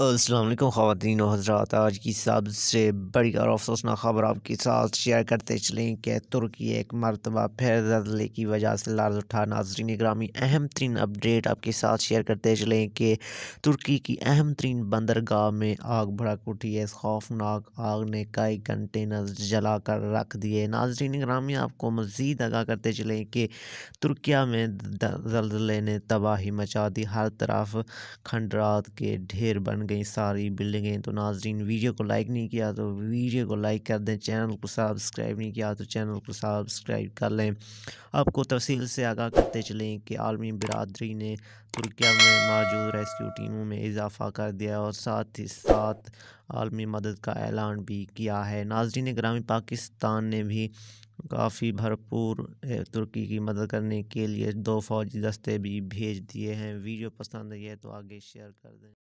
असलम ख़वान हजरात आज की सबसे बड़ी और अफसोसनाक ख़बर आपके साथ शेयर करते चलें कि तुर्की एक मरतबा फिर जल्दले की वजह से लाल उठा नाजरीन ग्रामी अहम तरीन अपडेट आपके साथ शेयर करते चलें कि तुर्की की अहम तरीन बंदरगाह में आग भड़क उठी है इस खौफनाक आग ने कई कंटेनर जला कर रख दिए नाजरीन ग्रामी आपको मज़ीद आगाह करते चलें कि तुर्किया में जल्जले ने तबाही मचा दी हर तरफ खंडरात के ढेर बन गई सारी बिल्डिंगें तो नाजरीन वीडियो को लाइक नहीं किया तो वीडियो को लाइक कर दें चैनल को सब्सक्राइब नहीं किया तो चैनल को सब्सक्राइब कर लें आपको तफसील से आगाह करते चलें कि आलमी बरदरी ने तुर्किया में मौजूद रेस्क्यू टीमों में इजाफा कर दिया और साथ ही साथ आलमी मदद का ऐलान भी किया है नाजरीन ग्रामीण पाकिस्तान ने भी काफ़ी भरपूर तुर्की की मदद करने के लिए दो फौजी दस्ते भी भेज दिए हैं वीडियो पसंद आई है तो आगे शेयर कर दें